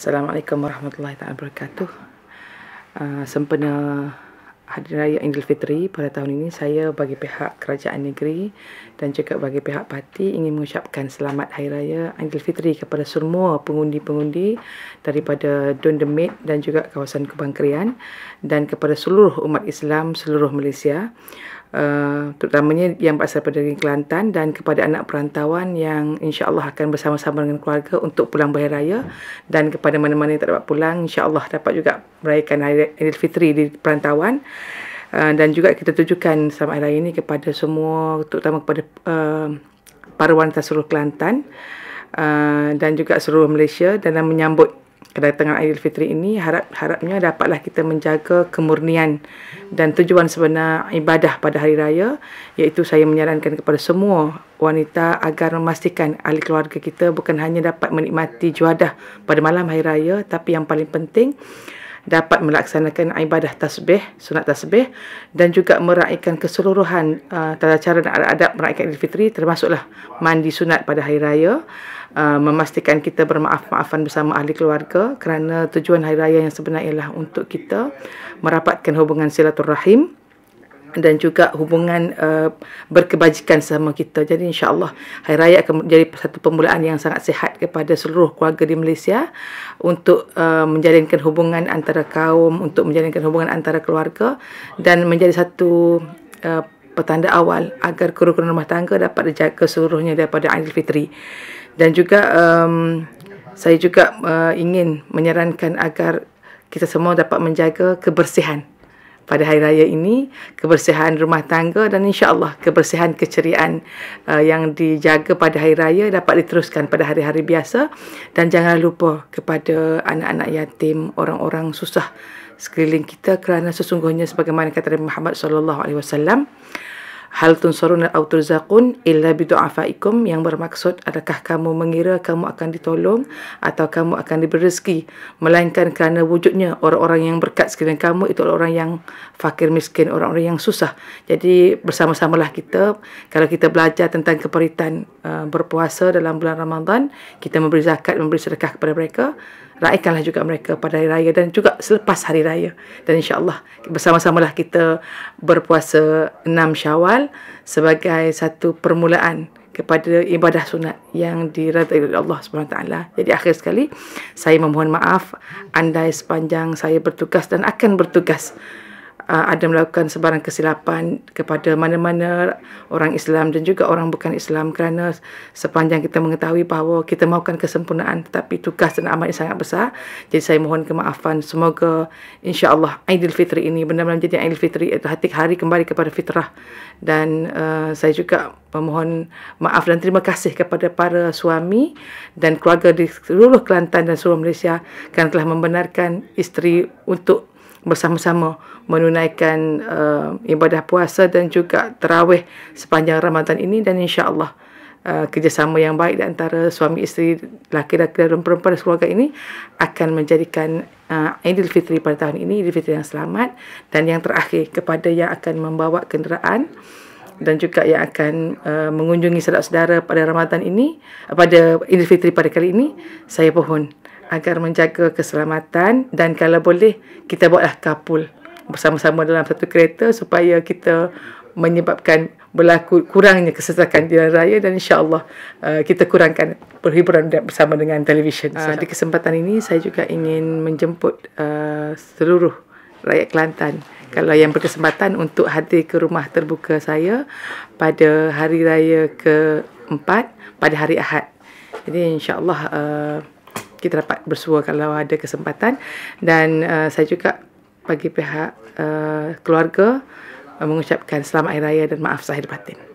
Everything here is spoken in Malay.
Assalamualaikum warahmatullahi taala wabarakatuh. Ah, sempena Hari Raya Fitri pada tahun ini saya bagi pihak kerajaan negeri dan juga bagi pihak parti ingin mengucapkan selamat Hari Raya Fitri kepada semua pengundi-pengundi daripada Dun Demit dan juga kawasan Kebangkrian dan kepada seluruh umat Islam seluruh Malaysia. Eh, terutamanya yang berasal pada negeri Kelantan dan kepada anak perantauan yang Insya Allah akan bersama-sama dengan keluarga untuk pulang berhari raya dan kepada mana-mana yang tak dapat pulang Insya Allah dapat juga merayakan Idul Fitri di perantauan uh, dan juga kita tujukan sama hari ini kepada semua terutama kepada uh, para wanita seluruh Kelantan uh, dan juga seluruh Malaysia dalam menyambut kedatangan Aidilfitri ini harap harapnya dapatlah kita menjaga kemurnian dan tujuan sebenar ibadah pada hari raya iaitu saya menyarankan kepada semua wanita agar memastikan ahli keluarga kita bukan hanya dapat menikmati juadah pada malam hari raya tapi yang paling penting uh, dapat melaksanakan ibadah tasbih, sunat tasbih dan juga meraihkan keseluruhan uh, tata cara dan adab meraihkan Idul Fitri termasuklah mandi sunat pada hari raya, uh, memastikan kita bermaaf-maafan bersama ahli keluarga kerana tujuan hari raya yang sebenarnya ialah untuk kita merapatkan hubungan silaturahim dan juga hubungan uh, berkebajikan sama kita. Jadi insyaAllah Hari Raya akan menjadi satu permulaan yang sangat sehat kepada seluruh keluarga di Malaysia untuk uh, menjalinkan hubungan antara kaum, untuk menjalinkan hubungan antara keluarga dan menjadi satu uh, petanda awal agar kerukunan rumah tangga dapat dijaga seluruhnya daripada Aidil Fitri. Dan juga um, saya juga uh, ingin menyarankan agar kita semua dapat menjaga kebersihan pada hari raya ini kebersihan rumah tangga dan insyaallah kebersihan keceriaan uh, yang dijaga pada hari raya dapat diteruskan pada hari-hari biasa dan jangan lupa kepada anak-anak yatim, orang-orang susah sekeliling kita kerana sesungguhnya sebagaimana kata Nabi Muhammad sallallahu alaihi wasallam hal tunsurun au turzaqun illa bidu'afaikum yang bermaksud adakah kamu mengira kamu akan ditolong atau kamu akan diberi rezeki melainkan kerana wujudnya orang-orang yang berkat sekalian kamu itu orang yang fakir miskin orang-orang yang susah jadi bersama-samalah kita kalau kita belajar tentang keperitan uh, berpuasa dalam bulan Ramadan kita memberi zakat memberi sedekah kepada mereka raikanlah juga mereka pada hari raya dan juga selepas hari raya. Dan insya-Allah bersama-samalah kita berpuasa enam Syawal sebagai satu permulaan kepada ibadah sunat yang diredai oleh Allah SWT. Jadi akhir sekali, saya memohon maaf andai sepanjang saya bertugas dan akan bertugas Ah, ada melakukan sebarang kesilapan kepada mana-mana orang Islam dan juga orang bukan Islam kerana sepanjang kita mengetahui bahawa kita mahukan kesempurnaan tetapi tugas dan amal yang sangat besar. Jadi saya mohon kemaafan. Semoga insya insyaAllah Aidilfitri ini benar-benar menjadi Aidilfitri Itu eh, hati hari kembali kepada fitrah. Dan uh, saya juga memohon maaf dan terima kasih kepada para suami dan keluarga di seluruh Kelantan dan seluruh Malaysia kerana telah membenarkan isteri untuk bersama-sama menunaikan uh, ibadah puasa dan juga terawih sepanjang Ramadan ini dan insya-Allah uh, kerjasama yang baik di antara suami isteri laki-laki dan perempuan keluarga ini akan menjadikan uh, eh, fitri pada tahun ini idul fitri yang selamat dan yang terakhir kepada yang akan membawa kenderaan dan juga yang akan uh, mengunjungi saudara-saudara pada Ramadan ini pada idul fitri pada kali ini saya pohon agar menjaga keselamatan dan kalau boleh kita buatlah kapul bersama-sama dalam satu kereta supaya kita menyebabkan berlaku kurangnya kesesakan di jalan raya dan insyaAllah uh, kita kurangkan perhiburan bersama dengan televisyen. Uh, di kesempatan ini saya juga ingin menjemput uh, seluruh rakyat Kelantan kalau yang berkesempatan untuk hadir ke rumah terbuka saya pada hari raya keempat pada hari Ahad. Jadi insyaAllah uh, kita dapat bersua kalau ada kesempatan dan uh, saya juga bagi pihak uh, keluarga uh, mengucapkan selamat hari raya dan maaf zahir batin.